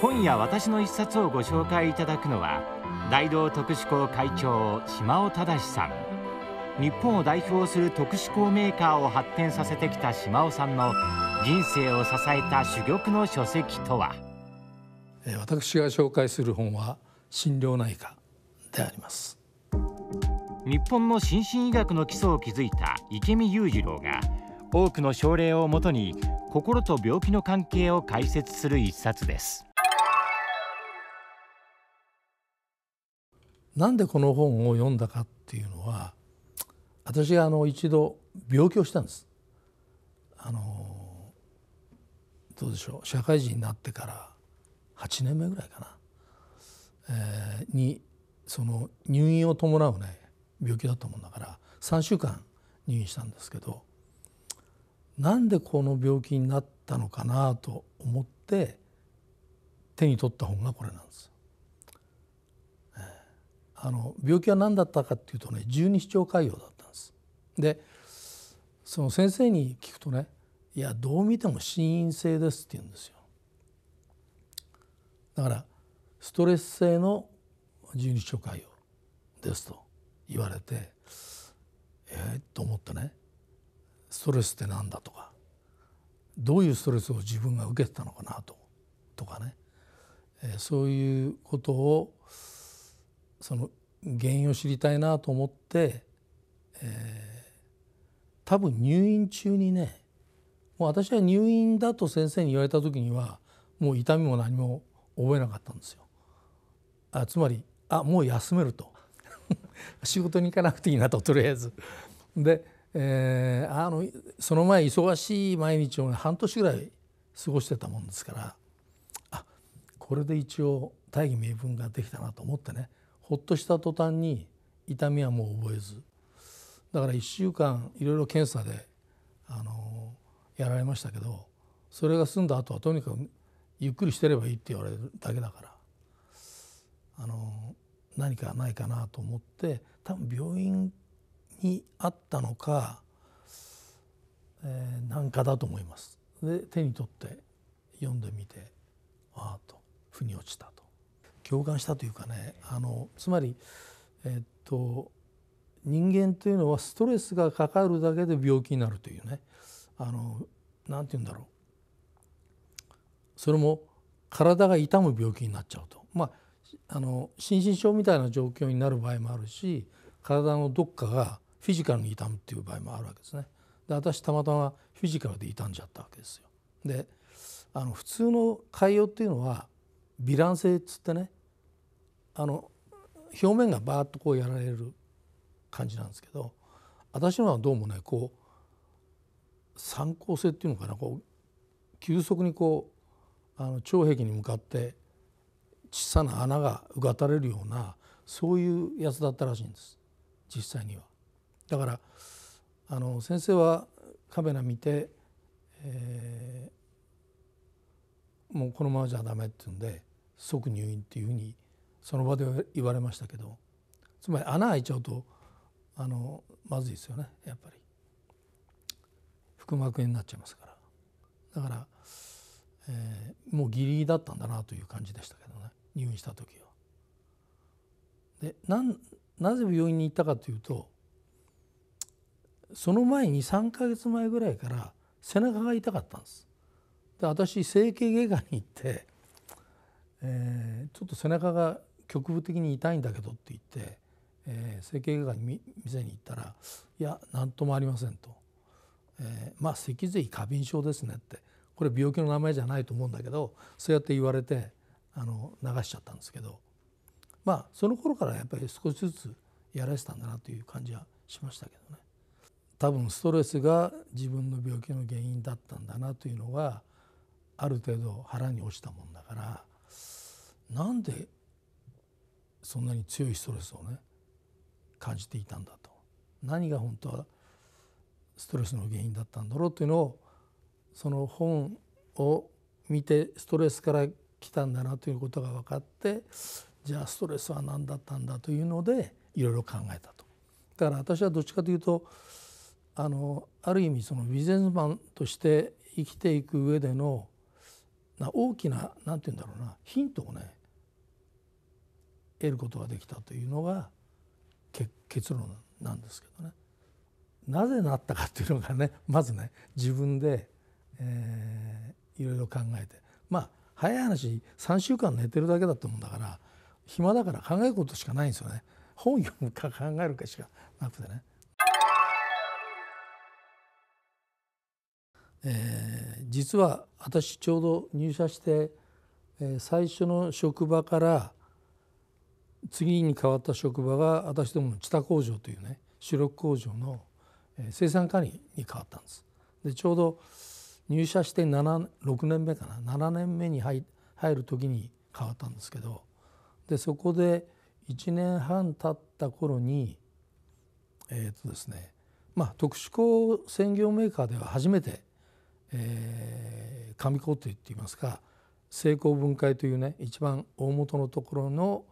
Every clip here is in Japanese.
今夜私の一冊をご紹介いただくのは大道特殊鋼会長島尾忠さん日本を代表する特殊鋼メーカーを発展させてきた島尾さんの人生を支えた珠玉の書籍とは私が紹介する本は心療内科であります日本の心身医学の基礎を築いた池見裕次郎が多くの症例をもとに心と病気の関係を解説する一冊ですなんでこの本を読んだかっていうのは私があの一度病気をしたんです。あのどうでしょう社会人になってから8年目ぐらいかな、えー、にその入院を伴うね病気だったもんだから3週間入院したんですけどなんでこの病気になったのかなと思って手に取った本がこれなんです。あの病気は何だったかっていうとね十二指腸潰瘍だったんです。でその先生に聞くとね「いやどう見ても心因性です」って言うんですよ。だからストレス性の十二指腸潰瘍ですと言われてえー、と思ってねストレスって何だとかどういうストレスを自分が受けてたのかなととかね、えー、そういうことをその原因を知りたいなと思って、えー、多分入院中にねもう私は入院だと先生に言われた時にはもう痛みも何も覚えなかったんですよ。あつまりあもう休めると 仕事に行かなくていいなととりあえず。で、えー、あのその前忙しい毎日を半年ぐらい過ごしてたもんですからあこれで一応大義名分ができたなと思ってねほっとした途端に痛みはもう覚えずだから1週間いろいろ検査であのやられましたけどそれが済んだ後はとにかくゆっくりしてればいいって言われるだけだからあの何かないかなと思って多分病院にあったのか、えー、なんかだと思います。で手に取って読んでみてああと腑に落ちたと。共感したというかねあのつまり、えっと、人間というのはストレスがかかるだけで病気になるというねあのなんて言うんだろうそれも体が痛む病気になっちゃうと、まあ、あの心身症みたいな状況になる場合もあるし体のどっかがフィジカルに痛むっていう場合もあるわけですね。で私たまたまフィジカルで痛んじゃったわけですよ。であの普通の潰瘍っていうのは微ン性っつってねあの表面がバーッとこうやられる感じなんですけど私のはどうもねこう参考性っていうのかなこう急速にこうあの長壁に向かって小さな穴がうがたれるようなそういうやつだったらしいんです実際には。だからあの先生はカメラ見て、えー、もうこのままじゃダメっていうんで即入院っていうふうにその場で言われましたけどつまり穴開いちゃうとあのまずいですよねやっぱり腹膜炎になっちゃいますからだから、えー、もうギリギリだったんだなという感じでしたけどね入院した時は。でなんなぜ病院に行ったかというとその前に3か月前ぐらいから背中が痛かったんです。で私整形外科に行って、えー、ちょっと背中が局部的に痛いんだけど」って言って、えー、整形外科に店に行ったら「いや何ともありません」と「えー、まあ脊髄過敏症ですね」ってこれ病気の名前じゃないと思うんだけどそうやって言われてあの流しちゃったんですけどまあその頃からやっぱり少しずつやられてたんだなという感じはしましたけどね。多分ストレスが自分の病気の原因だったんだなというのがある程度腹に落ちたもんだからなんでそんなに強いストレスをね感じていたんだと何が本当はストレスの原因だったんだろうというのをその本を見てストレスから来たんだなということが分かってじゃあストレスは何だったんだというのでいろいろ考えたと。だから私はどっちかというとあのある意味そのビジネスマンとして生きていく上での大きな何て言うんだろうなヒントをね得ることができたというのが結結論なんですけどねなぜなったかっていうのがねまずね自分で、えー、いろいろ考えてまあ早い話3週間寝てるだけだと思うんだから暇だから考えることしかないんですよね本読むか考えるかしかなくてね。えー、実は私ちょうど入社して、えー、最初の職場から次に変わった職場が私どもの知多工場というね主力工場の生産管理に変わったんです。でちょうど入社して6年目かな7年目に入る時に変わったんですけどでそこで1年半経った頃にえっ、ー、とですねまあ特殊鋼専業メーカーでは初めて、えー、紙工程っていいますか成功分解というね一番大元のところの、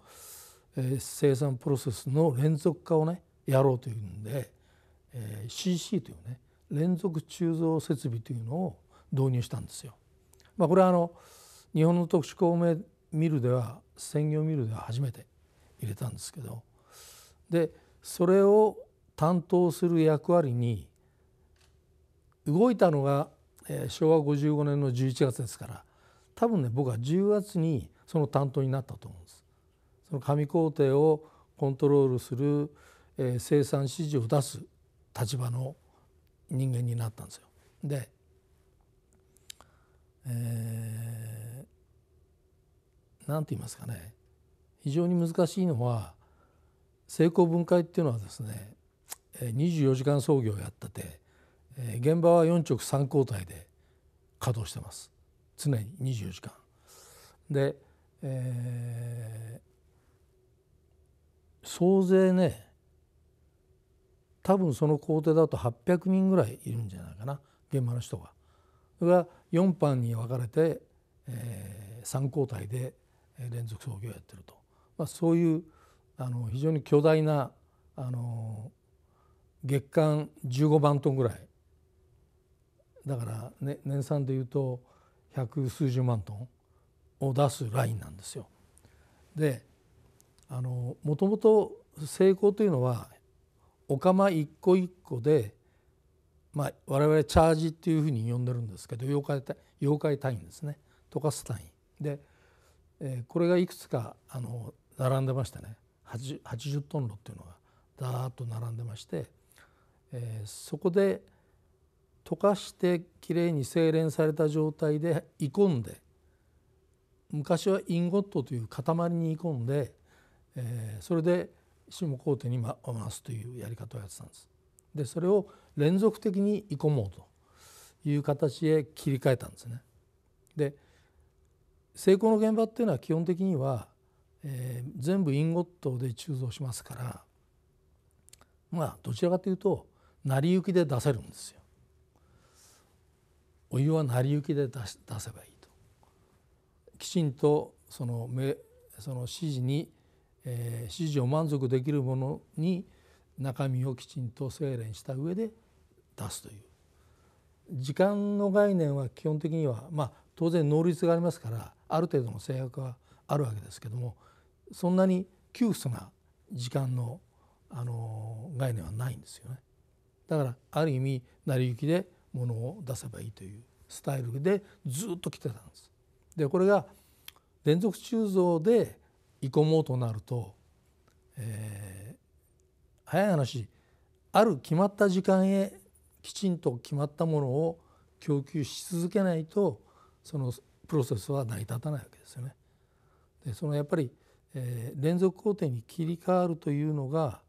え生産プロセスの連続化をねやろうというんで、え CC というね連続鋳造設備というのを導入したんですよ。まあ、これはあの日本の特殊工明ミルでは専業ミルでは初めて入れたんですけどでそれを担当する役割に動いたのが、え昭和55年の11月ですから多分ね僕は10月にその担当になったと思うんです。その上工程をコントロールする、えー、生産指示を出す立場の人間になったんですよ。で、えー、なんて言いますかね非常に難しいのは成功分解っていうのはですね24時間操業をやってて現場は4直3交代で稼働してます常に24時間。で、え総勢ね多分その工程だと800人ぐらいいるんじゃないかな現場の人が。それが4班に分かれて、えー、3交代で連続操業をやってると、まあ、そういうあの非常に巨大なあの月間15万トンぐらいだから、ね、年産でいうと百数十万トンを出すラインなんですよ。であのもともと成功というのはお釜一個一個で、まあ、我々チャージっていうふうに呼んでるんですけど妖怪妖怪単位ですね溶かす単位で、えー、これがいくつかあの並んでましてね 80, 80トン炉っていうのがダーッと並んでまして、えー、そこで溶かしてきれいに精錬された状態で煮込んで昔はインゴットという塊に煮込んでえー、それで下工程に回すというやり方をやってたんです。でそれを連続的に鋳こもうという形へ切り替えたんですね。で成功の現場っていうのは基本的には、えー、全部インゴットで鋳造しますからまあどちらかというと成り行きで出せるんですよ。お湯は成り行きで出し出せばいいと。きちんとそのめその指示にえー、指示を満足できるものに中身をきちんと精錬した上で出すという時間の概念は基本的には、まあ、当然能率がありますからある程度の制約はあるわけですけどもそんなに窮屈な時間のあの概念はないんですよね。だからある意味成り行きでものを出せばいいというスタイルでずっと来てたんです。でこれが連続鋳造でい込もうとなると、えー、早い話ある決まった時間へきちんと決まったものを供給し続けないとそのプロセスは成り立たないわけですよね。でそのやっぱり、えー、連続工程に切り替わるというのが、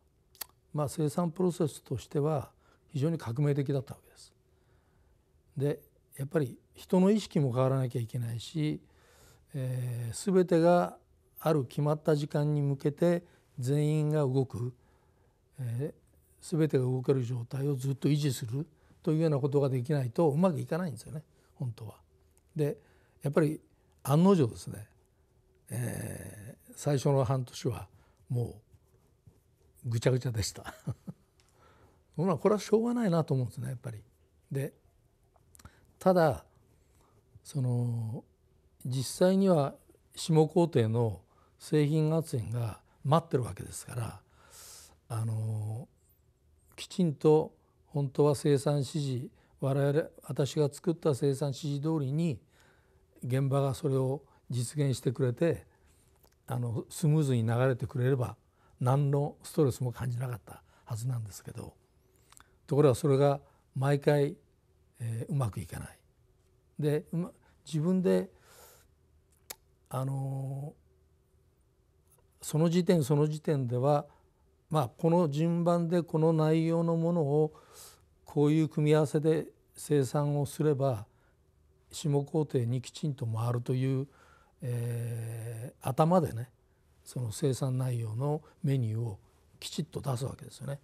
まあ、生産プロセスとしては非常に革命的だったわけです。でやっぱり人の意識も変わらなきゃいけないし、えー、全てがある決まった時間に向けて全員が動く、えー、全てが動ける状態をずっと維持するというようなことができないとうまくいかないんですよね本当は。でやっぱり案の定ですね、えー、最初の半年はもうぐちゃぐちゃでした。まあこれはしょうがないなと思うんですねやっぱり。でただその実際には下工程の製品圧煙が待ってるわけですからあのきちんと本当は生産指示我々私が作った生産指示通りに現場がそれを実現してくれてあのスムーズに流れてくれれば何のストレスも感じなかったはずなんですけどところがそれが毎回、えー、うまくいかない。で、ま、自分であのーその時点その時点では、まあ、この順番でこの内容のものをこういう組み合わせで生産をすれば下工程にきちんと回るという、えー、頭でねその生産内容のメニューをきちっと出すわけですよね。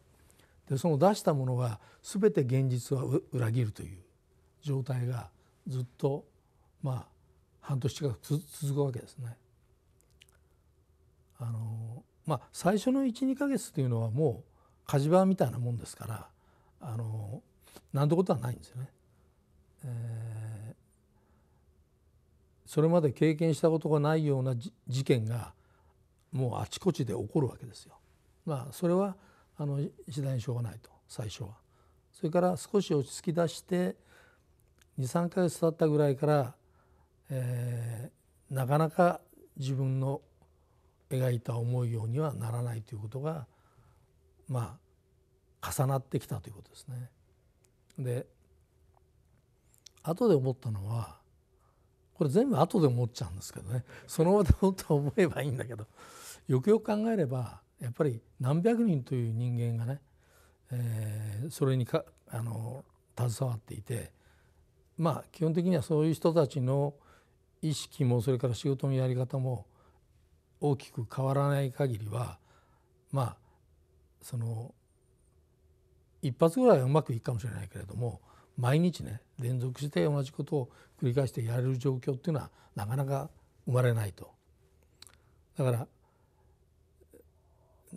でその出したものが全て現実は裏切るという状態がずっとまあ半年近く続くわけですね。あの、まあ、最初の12か月というのはもう火事場みたいなもんですからあのなんてことはないんですよね。えー、それまで経験したことがないような事件がもうあちこちで起こるわけですよ。まあ、それはあの次第にしょうがないと最初は。それから少し落ち着き出して23か月経ったぐらいから、えー、なかなか自分の描いた思うようにはならないということがまあ重なってきたということですね。で後で思ったのはこれ全部後で思っちゃうんですけどねその場で本当は思えばいいんだけどよくよく考えればやっぱり何百人という人間がね、えー、それにかあの携わっていてまあ基本的にはそういう人たちの意識もそれから仕事のやり方も大きく変わらない限りはまあその一発ぐらいはうまくいくかもしれないけれども毎日ね連続して同じことを繰り返してやれる状況っていうのはなかなか生まれないと。だから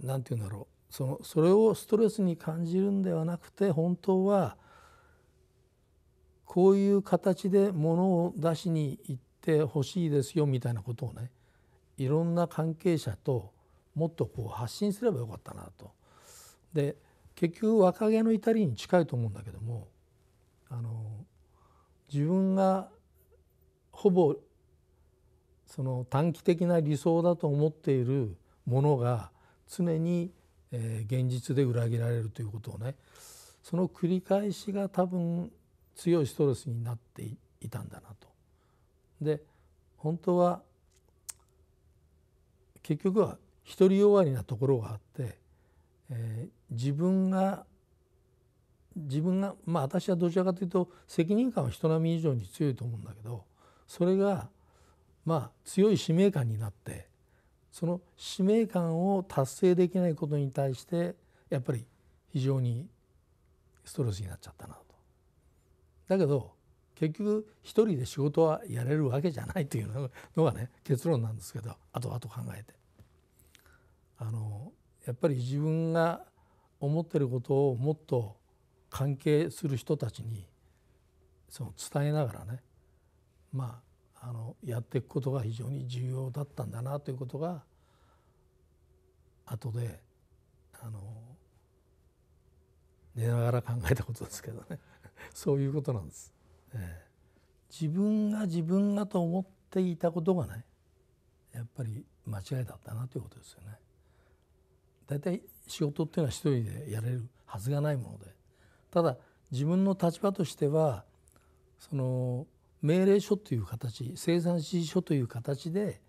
何て言うんだろうそのそれをストレスに感じるんではなくて本当はこういう形でものを出しに行ってほしいですよみたいなことをねいろんな関係者ともっとこう発信すればよかったなと。で結局若気の至りに近いと思うんだけどもあの自分がほぼその短期的な理想だと思っているものが常に、え現実で裏切られるということをねその繰り返しが多分強いストレスになっていたんだなと。で本当は結局は独りよがりなところがあって、えー、自分が自分がまあ私はどちらかというと責任感は人並み以上に強いと思うんだけどそれがまあ強い使命感になってその使命感を達成できないことに対してやっぱり非常にストレスになっちゃったなと。だけど結局一人で仕事はやれるわけじゃないというのがね結論なんですけど後々考えてあのやっぱり自分が思ってることをもっと関係する人たちにその伝えながらねまああのやっていくことが非常に重要だったんだなということが後であの寝ながら考えたことですけどね そういうことなんです。自分が自分がと思っていたことがねやっぱり間違いだったなということですよね。大体仕事っていうのは一人でやれるはずがないものでただ自分の立場としてはその命令書という形生産指示書という形で、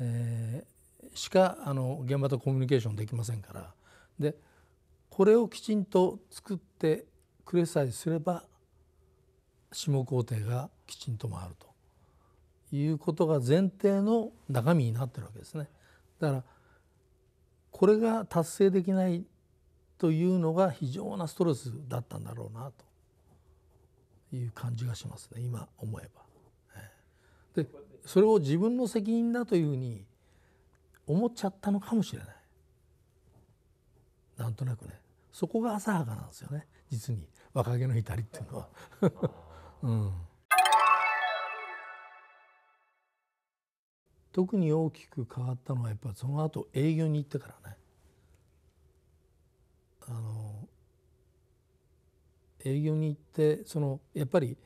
えー、しかあの現場とコミュニケーションできませんからでこれをきちんと作ってくれさえすれば下皇帝がきちんと回るということが前提の中身になってるわけですね。だからこれが達成できないというのが非常なストレスだったんだろうなという感じがしますね今思えば。でそれを自分の責任だというふうに思っちゃったのかもしれないなんとなくねそこが浅はかなんですよね実に若気の至りっていうのはうん特に大きく変わったのはやっぱその後営業に行ってからねあの営業に行ってそのやっぱり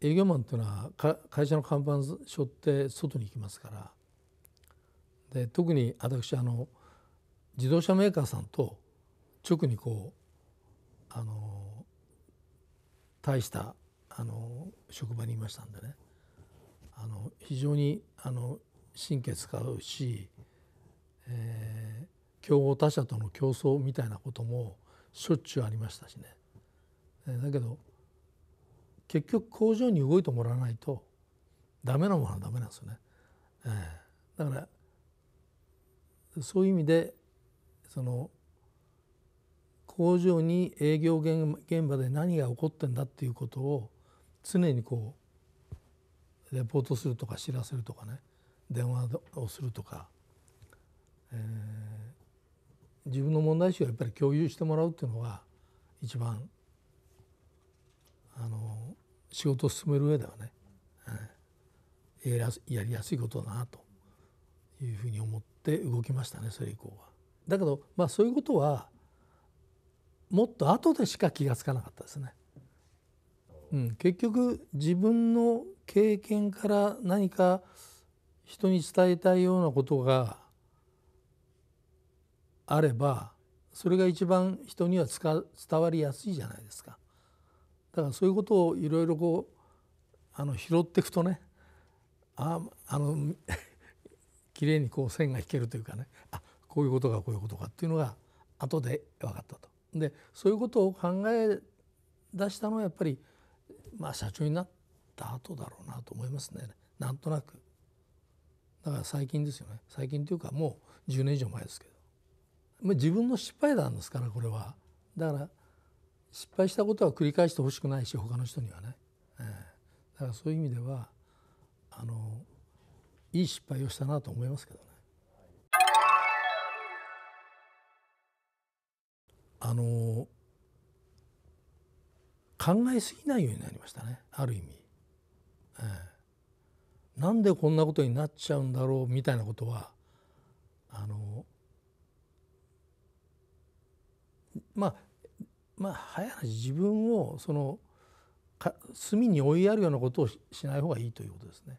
営業マンっていうのは会社の看板しょって外に行きますからで特に私あの自動車メーカーさんと直にこうあの大したあの職場にいましたんでねあの非常にあの神経使うし、えー、競合他社との競争みたいなこともしょっちゅうありましたしね。えだけど結局工場に動いてもらわないとダメなものはダメなんですよね。えー、だからそういう意味でその工場に営業現場で何が起こってんだっていうことを常にこうレポートするとか知らせるとかね電話をするとか、えー、自分の問題集をやっぱり共有してもらうっていうのが一番あの仕事を進める上ではね、えー、やりやすいことだなというふうに思って動きましたねそれ以降は。だけど、まあ、そういうことはもっと後でしか気が付かなかったですね。うん、結局自分の経験から何か人に伝えたいようなことがあればそれが一番人には伝わりやすいじゃないですか。だからそういうことをいろいろこうあの拾っていくとねああの 綺麗にこう線が引けるというかねあこういうことがこういうことかっていうのが後で分かったと。でそういうことを考え出したのはやっぱりまあ社長になった後だろうなと思いますねなんとなくだから最近ですよね最近というかもう10年以上前ですけど、まあ、自分の失敗談ですからこれはだから失敗したことは繰り返してほしくないし他の人にはね、えー、だからそういう意味ではあのいい失敗をしたなと思いますけどね。あの考えすぎないようになりましたねある意味、えー、なんでこんなことになっちゃうんだろうみたいなことはあのまあまあ早い話自分をその隅に追いやるようなことをしない方がいいということですね。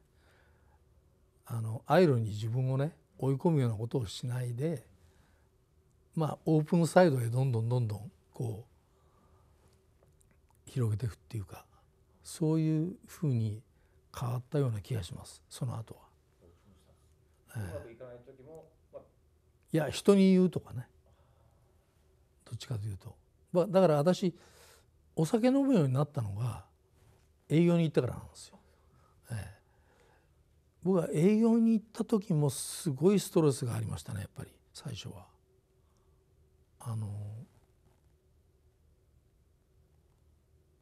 あのアイロンに自分をね追い込むようなことをしないでまあオープンサイドへどんどんどんどんこう広げていくっていうかそういうふうに変わったような気がしますその後は。いや人に言うとかねどっちかというとだから私お酒飲むようになったのが営業に行ったからなんですよ。えー、僕は営業に行った時もすごいストレスがありましたねやっぱり最初は。あの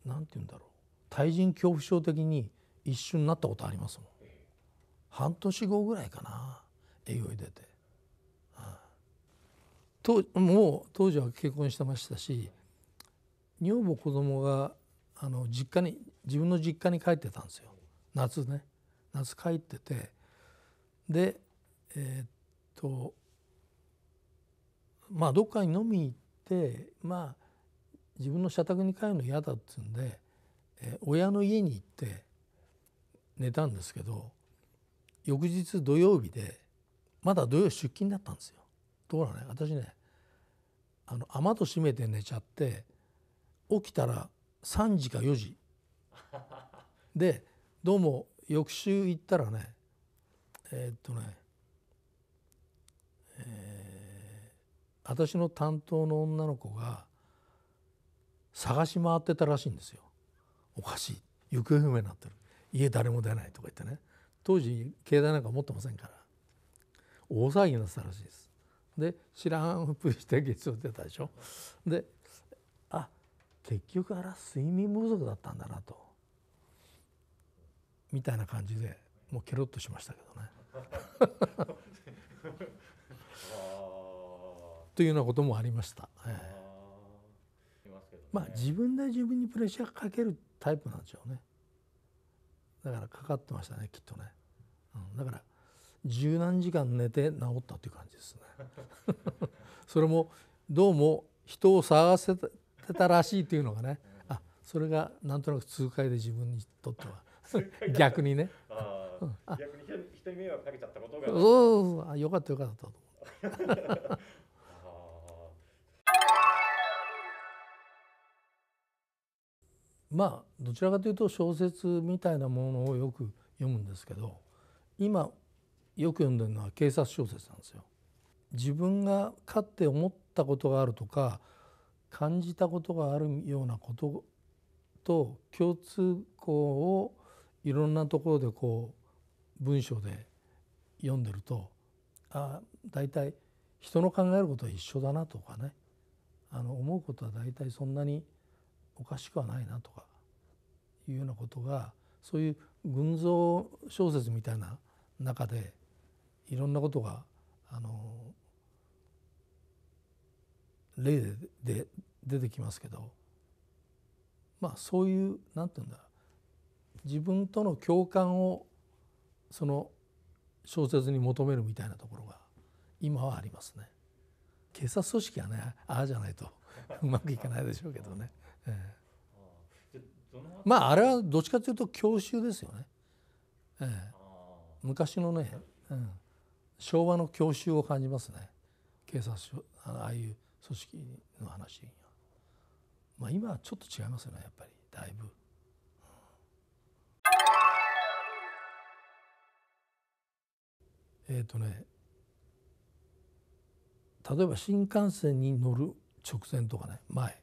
何て言うんだろう対人恐怖症的に一瞬なったことありますもん半年後ぐらいかな営業に出て、はあ、ともう当時は結婚してましたし女房子供があの実家に自分の実家に帰ってたんですよ夏ね夏帰っててでえー、っとまあどっかに飲み行ってまあ自分の社宅に帰るの嫌だっつうんで、えー、親の家に行って寝たんですけど翌日土曜日でまだ土曜出勤だったんですよ。ところがね私ねあの雨戸閉めて寝ちゃって起きたら3時か4時でどうも翌週行ったらねえー、っとね、えー、私の担当の女の子が探し回ってたらしいんですよおかしい行方不明になってる家誰も出ないとか言ってね当時携帯なんか持ってませんから大騒ぎになってたらしいですで知らんぷりして月曜出たでしょであ結局あら睡眠不足だったんだなとみたいな感じでもうケロッとしましたけどね というようなこともありました。えーまあ自分で自分にプレッシャーかけるタイプなんでしょうねだからかかってましたねきっとね、うん、だから十何時間寝て治ったという感じですね それもどうも人を探せてたらしいというのがねあそれがなんとなく痛快で自分にとっては逆にねあ、逆に人に迷惑かけちゃったことがそうそうそうあよかったよかったと思う まあどちらかというと小説みたいなものをよく読むんですけど今よく読んでるのは警察小説なんですよ。自分がかって思ったことがあるとか感じたことがあるようなことと共通項をいろんなところでこう文章で読んでるとあ大体人の考えることは一緒だなとかねあの思うことは大体そんなにおかしくはないなとかいうようなことがそういう群像小説みたいな中でいろんなことがあの例で出てきますけどまあそういう何て言うんだ自分との共感をその小説に求めるみたいなところが今はありますね。警察組織はねああじゃないとうまくいかないでしょうけどね。ええ、まああれはどっちかというと教習ですよね、ええ、昔のね、うん、昭和の教習を感じますね警察署ああいう組織の話まあ今はちょっと違いますよねやっぱりだいぶ。えっ、ー、とね例えば新幹線に乗る直前とかね前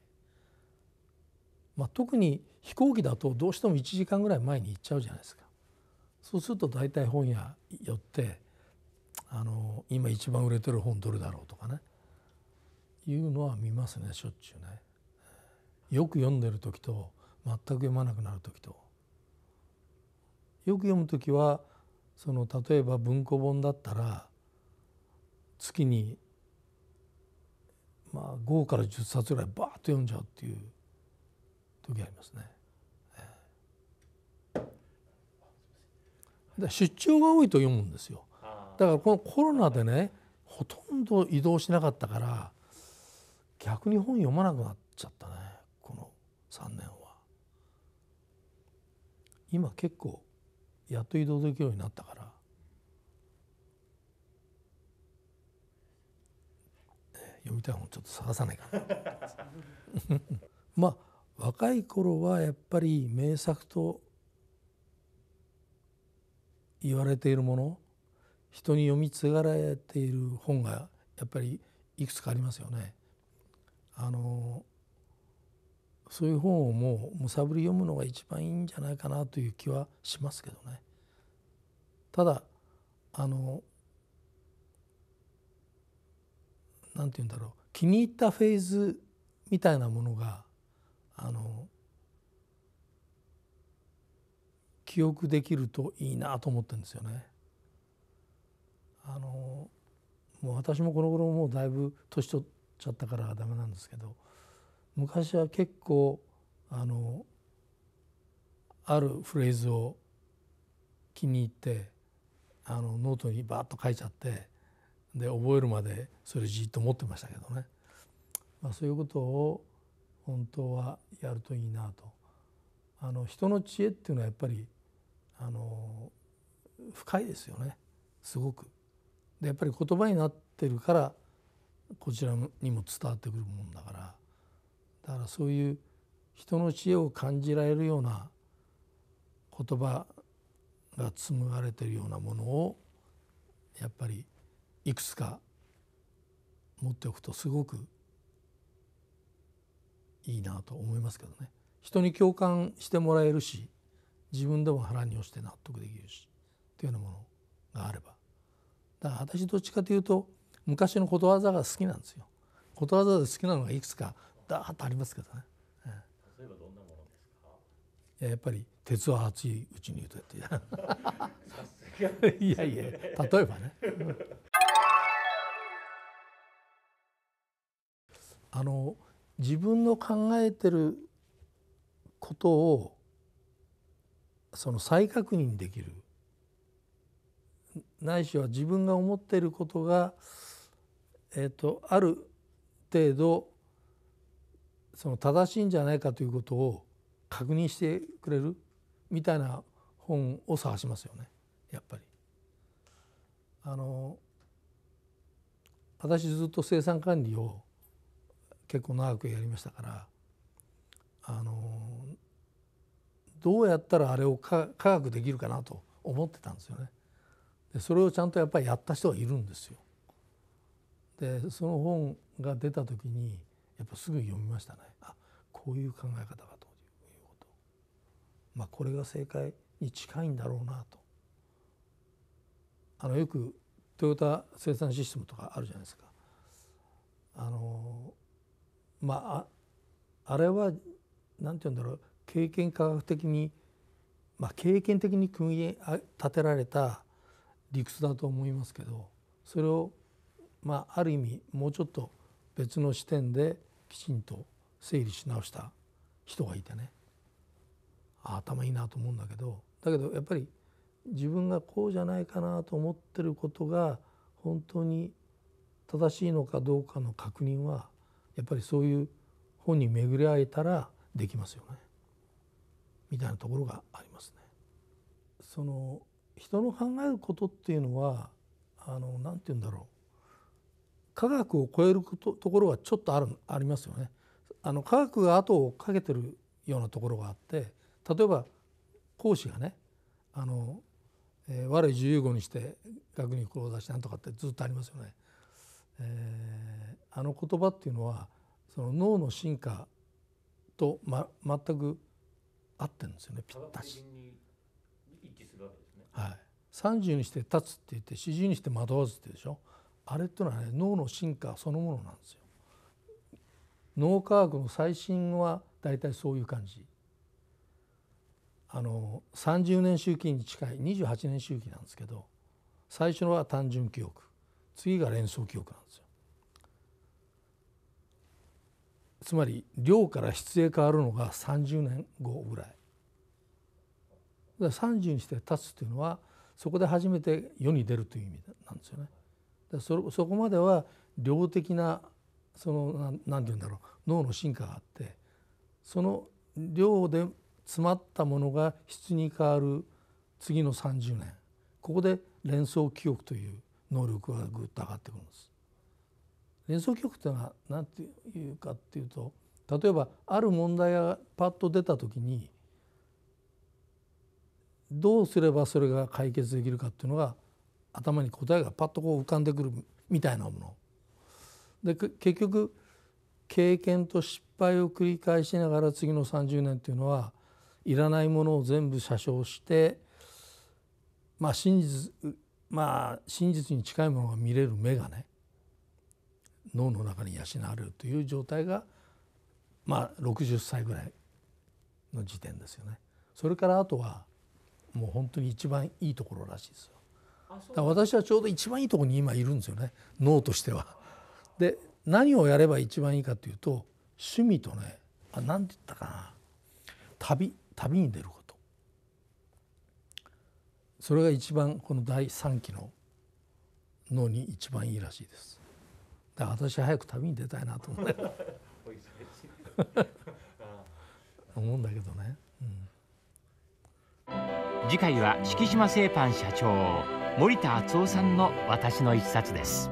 まあ、特に飛行機だとどうしても1時間ぐらい前に行っちゃうじゃないですかそうすると大体本屋寄ってあの今一番売れてる本どれだろうとかねいうのは見ますねしょっちゅうね。よく読んでる時と全く読まなくなる時とよく読む時はその例えば文庫本だったら月にまあ5から10冊ぐらいバーッと読んじゃうっていう時ありますね。だ出張が多いと読むんですよ。だからこのコロナでねほとんど移動しなかったから逆に本読まなくなっちゃったねこの3年は。今結構やっと移動できるようになったから、読みたい本ちょっと探さないかな まあ若い頃はやっぱり名作と言われているもの人に読み継がれている本がやっぱりいくつかありますよね。あのそういう本をもうむさぶり読むのが一番いいんじゃないかなという気はしますけどね。ただあのなんて言うんだろう気に入ったフェーズみたいなものがあの記憶できるといいなと思ってるんですよね。あのもう私もこの頃もうだいぶ年取っちゃったからダメなんですけど昔は結構あのあるフレーズを気に入ってあのノートにバーッと書いちゃってで覚えるまでそれじっと持ってましたけどね、まあ、そういうことを本当はやるといいなとあの人の知恵っていうのはやっぱりあの深いですよねすごく。でやっぱり言葉になってるからこちらにも伝わってくるもんだからだからそういう人の知恵を感じられるような言葉が紡がれてるようなものをやっぱりいくつか持っておくとすごくいいなと思いますけどね人に共感してもらえるし自分でも腹に落ちて納得できるしっていうようなものがあればだから私どっちかというと昔のことわざが好きなんですよことわざで好きなのがいくつかダーッとありますけどね、ええ、例えばどんなものですかやっぱり鉄は熱いうちに言うとやってい やいや例えばねあの自分の考えてることをその再確認できるないしは自分が思っていることが、えーと、とある程度その正しいんじゃないかということを確認してくれるみたいな本を探しますよねやっぱり。あの私ずっと生産管理を結構長くやりましたからあのどうやったらあれを科学できるかなと思ってたんですよね。でそれをちゃんとやっぱりやった人がいるんですよ。でその本が出た時にやっぱすぐ読みましたね。あこういう考え方かということ。まあこれが正解に近いんだろうなと。あのよくトヨタ生産システムとかあるじゃないですか。あのまああれは何て言うんだろう経験科学的に、まあ、経験的に組み立てられた理屈だと思いますけどそれを、まあ、ある意味もうちょっと別の視点できちんと整理し直した人がいてね頭いいなと思うんだけどだけどやっぱり自分がこうじゃないかなと思ってることが本当に正しいのかどうかの確認はやっぱりそういう本に巡り合えたらできますよねみたいなところがありますね。その人の考えることっていうのはあのなんて言うんだろう科学を超えることところはちょっとあるありますよね。あの科学が後をかけてるようなところがあって例えば講師がねあの、えー、悪い自由語にして学に志なんとかってずっとありますよね。えーあの言葉っていうのはその脳の進化と、ま、全く合ってるんですよねぴったし。はい、30にして立つって言って四十にして惑わずってでしょあれっていうのは、ね、脳の進化そのものなんですよ。脳科学の最新はだいたいそういう感じ。あの30年周期に近い28年周期なんですけど最初のは単純記憶次が連想記憶なんですよ。つまり量から質へ変わるのが30年後ぐらいだから30にして立つというのはそこで初めて世に出るという意味なんですよね。だそそこまでは量的なその何て言うんだろう脳の進化があってその量で詰まったものが質に変わる次の30年ここで連想記憶という能力がぐっと上がってくるんです。連想曲っていうのは何ていうかっていうと例えばある問題がパッと出た時にどうすればそれが解決できるかっていうのが頭に答えがパッとこう浮かんでくるみたいなもの。で結局経験と失敗を繰り返しながら次の30年っていうのはいらないものを全部写生してまあ真実まあ真実に近いものが見れる目がね脳の中に養われるという状態がまあ60歳ぐらいの時点ですよね。それからあとはもう本当に一番いいところらしいですよ。だ私はちょうど一番いいところに今いるんですよね脳としては。で何をやれば一番いいかというと趣味とねあ何て言ったかな旅旅に出ることそれが一番この第3期の脳に一番いいらしいです。だから私早く旅に出たいなと思って思うんだけどね、うん、次回は敷島製パン社長森田敦夫さんの「私の一冊」です。